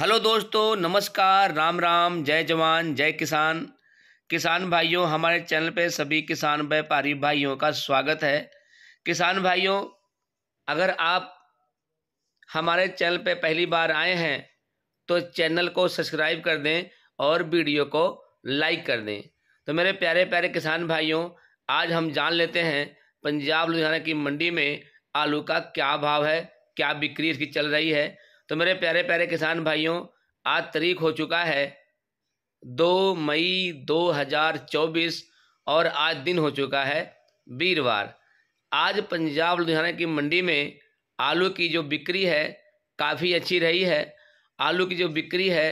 hello दोस्तों नमस्कार राम राम जय जवान जय किसान किसान भाइयों हमारे चैनल पे सभी किसान व्यापारी भाइयों का स्वागत है किसान भाइयों अगर आप हमारे चैनल पे पहली बार आए हैं तो चैनल को सब्सक्राइब कर दें और वीडियो को लाइक कर दें तो मेरे प्यारे प्यारे किसान भाइयों आज हम जान लेते हैं पंजाब लुधियाना की मंडी में आलू का क्या भाव है क्या बिक्री इसकी चल रही है तो मेरे प्यारे प्यारे किसान भाइयों आज तारीख हो चुका है दो मई 2024 और आज दिन हो चुका है वीरवार आज पंजाब लुधियाना की मंडी में आलू की जो बिक्री है काफ़ी अच्छी रही है आलू की जो बिक्री है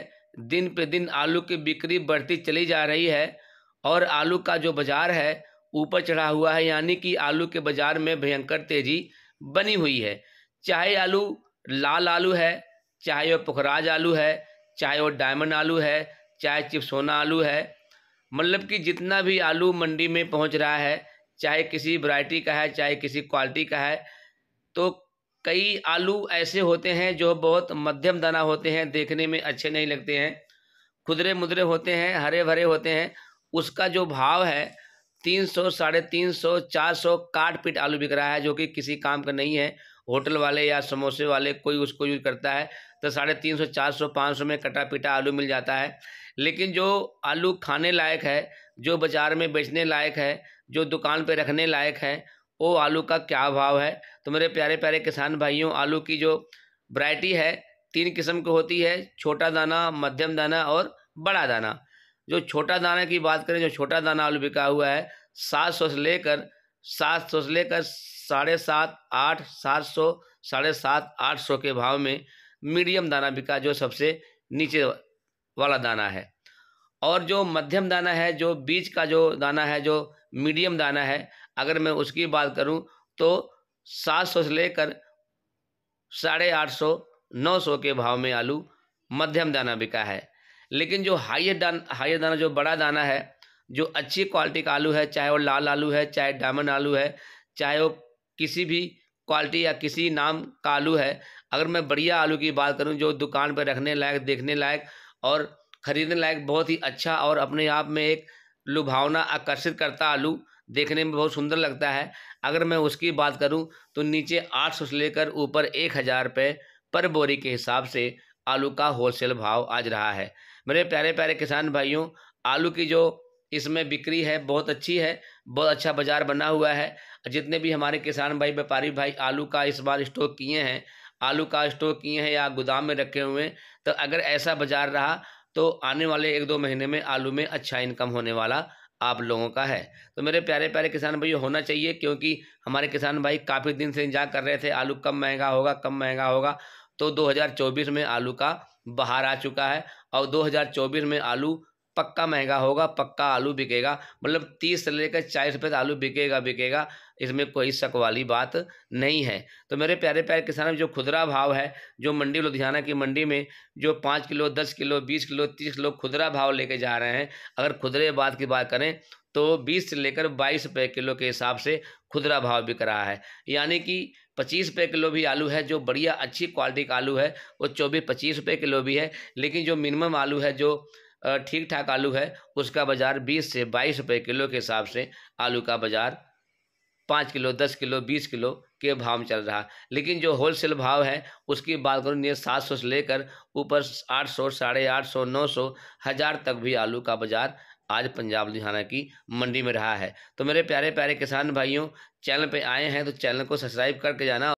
दिन पे दिन आलू की बिक्री बढ़ती चली जा रही है और आलू का जो बाज़ार है ऊपर चढ़ा हुआ है यानी कि आलू के बाज़ार में भयंकर तेज़ी बनी हुई है चाहे आलू लाल आलू है चाहे वो पुखराज आलू है चाहे वो डायमंड आलू है चाहे चिपसोना आलू है मतलब कि जितना भी आलू मंडी में पहुंच रहा है चाहे किसी वैरायटी का है चाहे किसी क्वालिटी का है तो कई आलू ऐसे होते हैं जो बहुत मध्यम दाना होते हैं देखने में अच्छे नहीं लगते हैं खुदरे मुदरे होते हैं हरे भरे होते हैं उसका जो भाव है तीन सौ साढ़े तीन सौ चार सौ काट पीट आलू बिक रहा है जो कि किसी काम का नहीं है होटल वाले या समोसे वाले कोई उसको यूज करता है तो साढ़े तीन सौ चार सौ पाँच सौ में कटा पिटा आलू मिल जाता है लेकिन जो आलू खाने लायक है जो बाज़ार में बेचने लायक है जो दुकान पर रखने लायक है वो आलू का क्या भाव है तो मेरे प्यारे प्यारे किसान भाइयों आलू की जो वरायटी है तीन किस्म की होती है छोटा दाना मध्यम दाना और बड़ा दाना जो छोटा दाना की बात करें जो छोटा दाना आलू बिका हुआ है सात सौ से लेकर सात सौ से लेकर साढ़े सात आठ सात सौ साढ़े सात आठ सौ के भाव में मीडियम दाना बिका जो सबसे नीचे वाला दाना है और जो मध्यम दाना है जो बीज का जो दाना है जो मीडियम दाना है अगर मैं उसकी बात करूं तो सात सौ से लेकर साढ़े आठ सौ नौ सौ के भाव में आलू मध्यम दाना बिका है लेकिन जो हाइयर दाना हाइयर दाना जो बड़ा दाना है जो अच्छी क्वालिटी का आलू है चाहे वो लाल आलू है चाहे डायमंड आलू है चाहे वो किसी भी क्वालिटी या किसी नाम का आलू है अगर मैं बढ़िया आलू की बात करूं जो दुकान पर रखने लायक देखने लायक और ख़रीदने लायक बहुत ही अच्छा और अपने आप में एक लुभावना आकर्षित करता आलू देखने में बहुत सुंदर लगता है अगर मैं उसकी बात करूं तो नीचे आठ सौ से लेकर ऊपर एक हज़ार रुपये पर बोरी के हिसाब से आलू का होलसेल भाव आज रहा है मेरे प्यारे प्यारे किसान भाइयों आलू की जो इसमें बिक्री है बहुत अच्छी है बहुत अच्छा बाज़ार बना हुआ है जितने भी हमारे किसान भाई व्यापारी भाई आलू का इस बार स्टॉक किए हैं आलू का स्टॉक किए हैं या गोदाम में रखे हुए हैं तो अगर ऐसा बाज़ार रहा तो आने वाले एक दो महीने में आलू में अच्छा इनकम होने वाला आप लोगों का है तो मेरे प्यारे प्यारे किसान भाई होना चाहिए क्योंकि हमारे किसान भाई काफ़ी दिन से इंतजार कर रहे थे आलू कम महंगा होगा कम महंगा होगा तो 2024 में आलू का बाहर आ चुका है और 2024 में आलू पक्का महंगा होगा पक्का आलू बिकेगा मतलब तीस से लेकर चालीस रुपये आलू बिकेगा बिकेगा इसमें कोई शक वाली बात नहीं है तो मेरे प्यारे प्यारे किसान जो खुदरा भाव है जो मंडी लुधियाना की मंडी में जो पाँच किलो दस किलो बीस किलो तीस किलो खुदरा भाव लेके जा रहे हैं अगर खुदरे बात की बात करें तो बीस से लेकर बाईस रुपये किलो के हिसाब से खुदरा भाव बिक रहा है यानी कि पच्चीस रुपये किलो भी आलू है जो बढ़िया अच्छी क्वालिटी का आलू है वो चौबीस पच्चीस रुपये किलो भी है लेकिन जो मिनिमम आलू है जो ठीक ठाक आलू है उसका बाज़ार बीस से बाईस रुपये किलो के हिसाब से आलू का बाज़ार पाँच किलो दस किलो बीस किलो के भाव में चल रहा लेकिन जो होलसेल भाव है उसकी बात करूँ ये सात सौ से लेकर ऊपर आठ सौ साढ़े आठ सौ नौ सौ हज़ार तक भी आलू का बाज़ार आज पंजाब लुधियाना की मंडी में रहा है तो मेरे प्यारे प्यारे किसान भाइयों चैनल पे आए हैं तो चैनल को सब्सक्राइब करके जाना